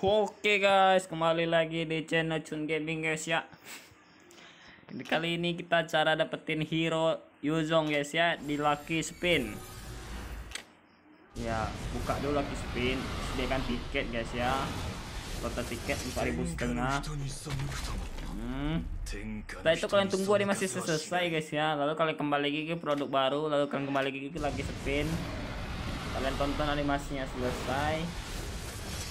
Oke guys, kembali lagi di channel Chun Gaming guys ya. Kali ini kita cara dapetin hero Yuzong guys ya di Lucky Spin. Ya, buka dulu Lucky Spin, sediakan tiket guys ya. Total tiket 4000 setengah. Hmm. Nah itu kalian tunggu ini masih selesai guys ya. Lalu kalian kembali lagi ke produk baru, lalu kalian kembali lagi ke Lucky Spin. Kalian tonton animasinya selesai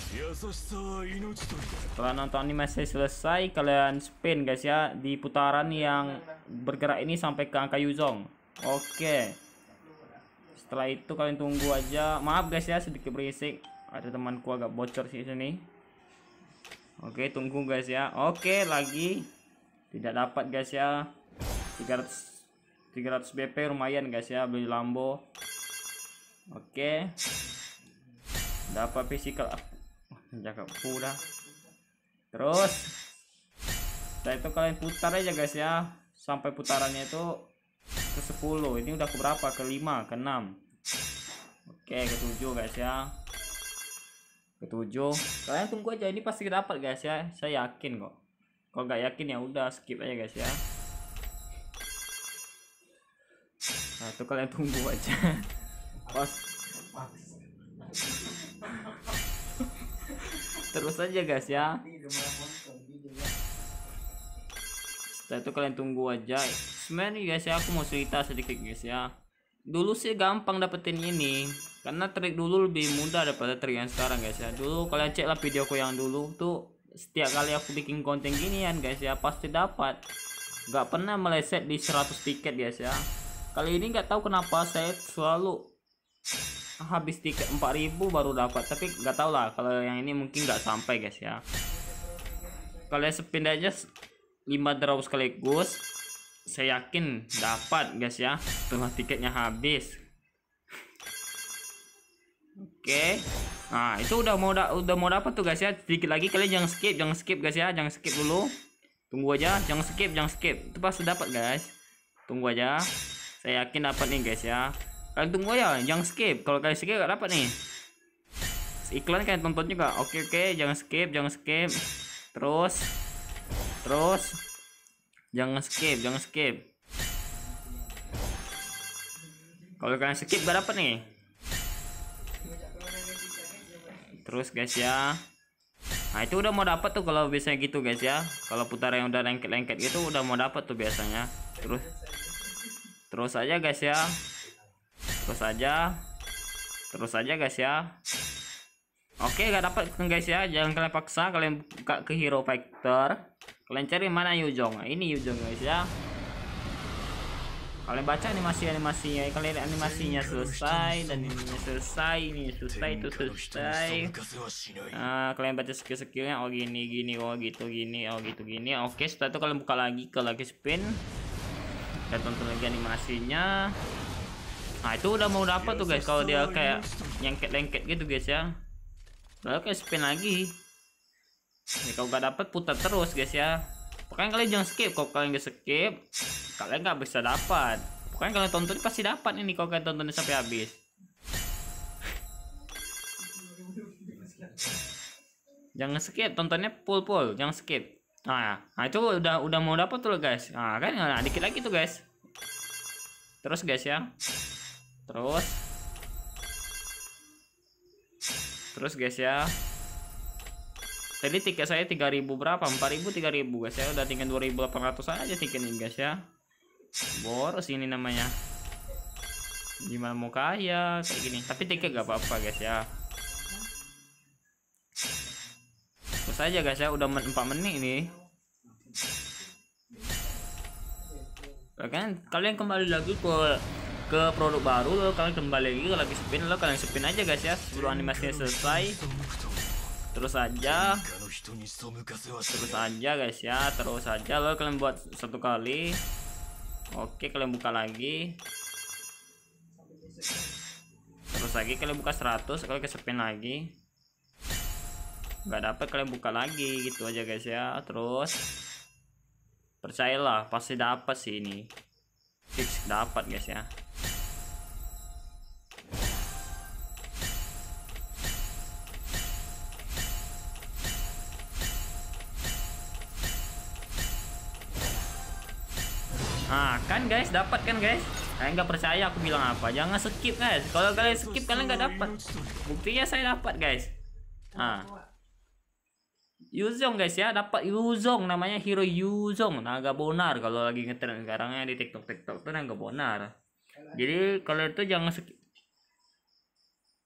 setelah nonton saya selesai, kalian spin guys ya di putaran yang bergerak ini sampai ke angka Yuzong. Oke. Setelah itu kalian tunggu aja. Maaf guys ya sedikit berisik. Ada temanku agak bocor sih sini. Oke, tunggu guys ya. Oke, lagi. Tidak dapat guys ya. 300 300 BP lumayan guys ya beli Lambo. Oke. Dapat physical menjaga ya, pula terus setelah itu kalian putar aja guys ya sampai putarannya itu ke 10 ini udah ke berapa ke 5 ke 6 oke ke 7 guys ya ke 7 kalian tunggu aja ini pasti dapat guys ya saya yakin kok kalau nggak yakin ya udah skip aja guys ya nah itu kalian tunggu aja pas terus aja guys ya setelah itu kalian tunggu aja sebenarnya guys ya aku mau cerita sedikit guys ya dulu sih gampang dapetin ini karena trik dulu lebih mudah daripada trik yang sekarang guys ya dulu kalian ceklah videoku yang dulu tuh setiap kali aku bikin konten ginian guys ya pasti dapat Gak pernah meleset di 100 tiket guys ya kali ini nggak tahu kenapa saya selalu habis tiket 4000 baru dapat tapi nggak tahu lah kalau yang ini mungkin nggak sampai guys ya kalian spin aja 5 draw sekaligus saya yakin dapat guys ya setelah tiketnya habis oke okay. nah itu udah mau da udah mau dapat tuh guys ya sedikit lagi kalian jangan skip jangan skip guys ya jangan skip dulu tunggu aja jangan skip jangan skip itu pasti dapat guys tunggu aja saya yakin dapat nih guys ya kalian tunggu ya jangan skip kalau kalian skip gak dapat nih iklan kalian tonton juga oke oke jangan skip jangan skip terus terus jangan skip jangan skip kalau kalian skip gak dapat nih terus guys ya nah itu udah mau dapat tuh kalau biasanya gitu guys ya kalau putar yang udah lengket-lengket gitu udah mau dapat tuh biasanya terus terus aja guys ya terus aja terus aja guys ya oke gak dapat guys ya jangan kalian paksa kalian buka ke hero factor kalian cari mana Yujong nah, ini Yujong guys ya kalian baca animasi animasinya kalian animasinya selesai dan ini selesai ini selesai itu selesai nah, kalian baca skill skillnya oh gini gini oh gitu gini oh gitu gini oke setelah itu kalian buka lagi ke lagi spin Kita tonton lagi animasinya Nah itu udah mau dapat tuh guys kalau dia kayak nyengket-lengket gitu guys ya. Lalu kayak spin lagi. Ya, kalau nggak dapat putar terus guys ya. Pokoknya kalian jangan skip. Kalau kalian nggak skip, kalian nggak bisa dapat. Pokoknya kalian tonton pasti dapat ini kalau kalian tonton sampai habis. jangan skip tontonnya full full jangan skip nah, nah itu udah udah mau dapat tuh guys nah kan nah, dikit lagi tuh guys terus guys ya terus terus guys ya tadi tiket saya 3000 berapa 4000 3000 guys ya udah tinggal 2800 aja tiket ini guys ya boros ini namanya gimana mau kaya kayak gini tapi tiket gak apa-apa guys ya terus aja guys ya udah 4 menit ini ya kan? kalian kembali lagi ke ke produk baru lo kalian kembali lagi ke lagi spin lo kalian spin aja guys ya sebelum animasinya selesai terus aja terus aja guys ya terus aja lo kalian buat satu kali oke kalian buka lagi terus lagi kalian buka 100 kalian ke spin lagi nggak dapat kalian buka lagi gitu aja guys ya terus percayalah pasti dapat sih ini fix dapat guys ya Nah, kan guys, dapat kan guys? Kalian nah, nggak percaya aku bilang apa? Jangan skip guys. Kalau kalian skip kalian nggak dapat. Buktinya saya dapat guys. ah Yuzong guys ya, dapat Yuzong namanya hero Yuzong naga bonar kalau lagi ngetren sekarangnya di TikTok TikTok tuh naga bonar. Jadi kalau itu jangan skip.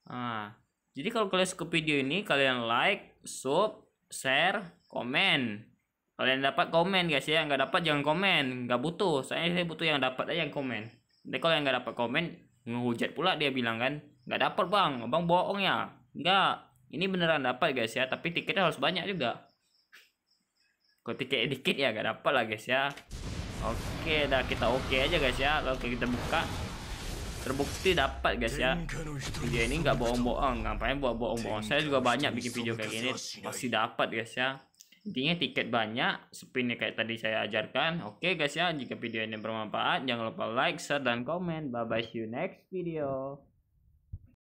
Nah, jadi kalau kalian suka video ini kalian like, sub, share, komen kalian dapat komen guys ya nggak dapat jangan komen nggak butuh saya saya butuh yang dapat aja yang komen tapi kalau yang nggak dapat komen ngehujat pula dia bilang kan nggak dapat bang bang bohong ya nggak ini beneran dapat guys ya tapi tiketnya harus banyak juga kok tiket dikit ya nggak dapat lah guys ya oke dah kita oke okay aja guys ya lalu kita buka terbukti dapat guys ya video ini nggak bohong-bohong ngapain buat bohong-bohong saya juga banyak bikin video kayak gini pasti dapat guys ya Intinya tiket banyak, spinnya kayak tadi saya ajarkan. Oke guys ya, jika video ini bermanfaat, jangan lupa like, share, dan komen. Bye-bye, see you next video.